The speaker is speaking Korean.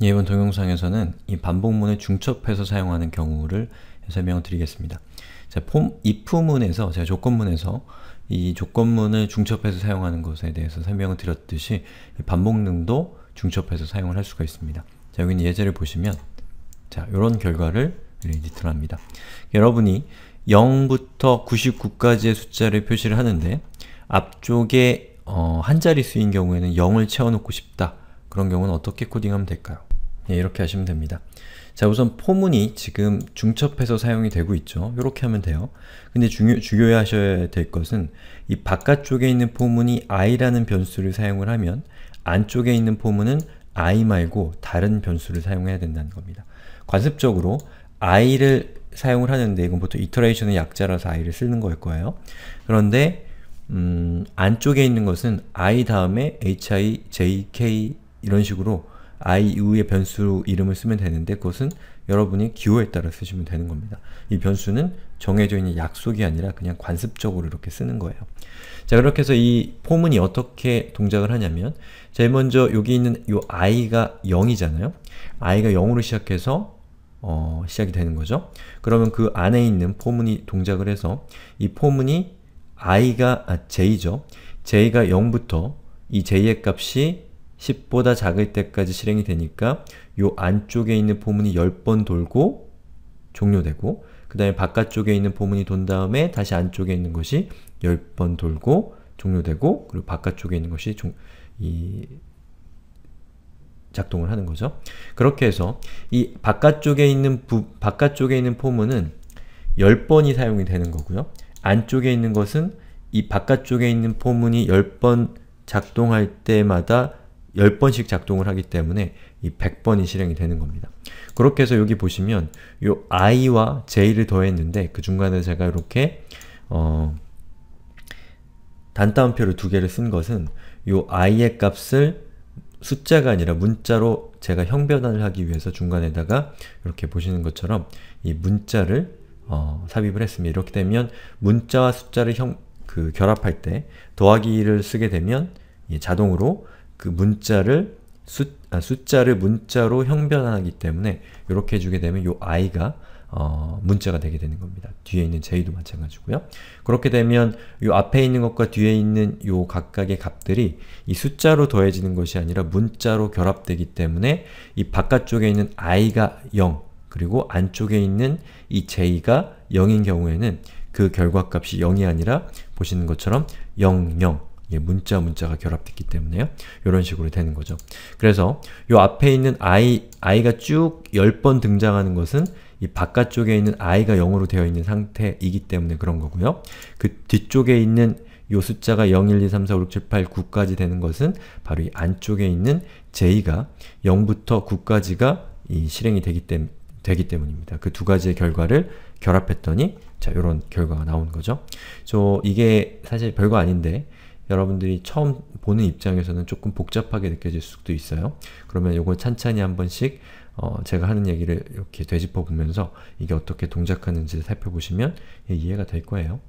이번 동영상에서는 이 반복문에 중첩해서 사용하는 경우를 설명을 드리겠습니다. 자, 폼 if문에서, 제가 조건문에서 이 조건문을 중첩해서 사용하는 것에 대해서 설명을 드렸듯이 반복능도 중첩해서 사용을 할 수가 있습니다. 자, 여기 있는 예제를 보시면 자, 이런 결과를 리디트 합니다. 여러분이 0부터 99까지의 숫자를 표시를 하는데 앞쪽에 어, 한자리 수인 경우에는 0을 채워놓고 싶다. 그런 경우는 어떻게 코딩하면 될까요? 예, 이렇게 하시면 됩니다. 자 우선 포문이 지금 중첩해서 사용이 되고 있죠. 이렇게 하면 돼요. 근데 중요, 중요 하셔야 될 것은 이 바깥쪽에 있는 포문이 i라는 변수를 사용을 하면 안쪽에 있는 포문은 i 말고 다른 변수를 사용해야 된다는 겁니다. 관습적으로 i를 사용을 하는데 이건 보통 이터레이션의 약자라서 i를 쓰는 거일 거예요. 그런데 음, 안쪽에 있는 것은 i 다음에 hi, j, k 이런 식으로 i, u의 변수 이름을 쓰면 되는데 그것은 여러분이 기호에 따라 쓰시면 되는 겁니다. 이 변수는 정해져 있는 약속이 아니라 그냥 관습적으로 이렇게 쓰는 거예요. 자 그렇게 해서 이 포문이 어떻게 동작을 하냐면 제일 먼저 여기 있는 이 i가 0이잖아요. i가 0으로 시작해서 어, 시작이 되는 거죠. 그러면 그 안에 있는 포문이 동작을 해서 이 포문이 i가, 아, j죠. j가 0부터 이 j의 값이 10보다 작을 때까지 실행이 되니까 요 안쪽에 있는 포문이 10번 돌고 종료되고 그 다음에 바깥쪽에 있는 포문이 돈 다음에 다시 안쪽에 있는 것이 10번 돌고 종료되고 그리고 바깥쪽에 있는 것이 종, 이 작동을 하는 거죠. 그렇게 해서 이 바깥쪽에 있는 부, 바깥쪽에 있는 포문은 10번이 사용이 되는 거고요. 안쪽에 있는 것은 이 바깥쪽에 있는 포문이 10번 작동할 때마다 10번씩 작동을 하기 때문에 이 100번이 실행이 되는 겁니다. 그렇게 해서 여기 보시면 요 i와 j를 더했는데 그 중간에 제가 이렇게 어 단따옴표를 두 개를 쓴 것은 요 i의 값을 숫자가 아니라 문자로 제가 형변환을 하기 위해서 중간에다가 이렇게 보시는 것처럼 이 문자를 어 삽입을 했습니다. 이렇게 되면 문자와 숫자를 형, 그 결합할 때 더하기를 쓰게 되면 자동으로 그 문자를 숫, 아, 숫자를 문자로 형변하기 때문에 이렇게 해주게 되면 요 i가 어, 문자가 되게 되는 겁니다. 뒤에 있는 j도 마찬가지고요. 그렇게 되면 요 앞에 있는 것과 뒤에 있는 요 각각의 값들이 이 숫자로 더해지는 것이 아니라 문자로 결합되기 때문에 이 바깥쪽에 있는 i가 0 그리고 안쪽에 있는 이 j가 0인 경우에는 그 결과값이 0이 아니라 보시는 것처럼 0, 0 예, 문자 문자가 결합됐기 때문에요. 이런 식으로 되는 거죠. 그래서 요 앞에 있는 i, i가 쭉 10번 등장하는 것은 이 바깥쪽에 있는 i가 0으로 되어 있는 상태이기 때문에 그런 거고요. 그 뒤쪽에 있는 요 숫자가 0, 1, 2, 3, 4, 5, 6, 7, 8, 9까지 되는 것은 바로 이 안쪽에 있는 j가 0부터 9까지가 이 실행이 되기, 때, 되기 때문입니다. 그 두 가지의 결과를 결합했더니 자, 요런 결과가 나온 거죠. 저 이게 사실 별거 아닌데 여러분들이 처음 보는 입장에서는 조금 복잡하게 느껴질 수도 있어요. 그러면 요걸 찬찬히 한 번씩 어, 제가 하는 얘기를 이렇게 되짚어 보면서 이게 어떻게 동작하는지 살펴보시면 이해가 될 거예요.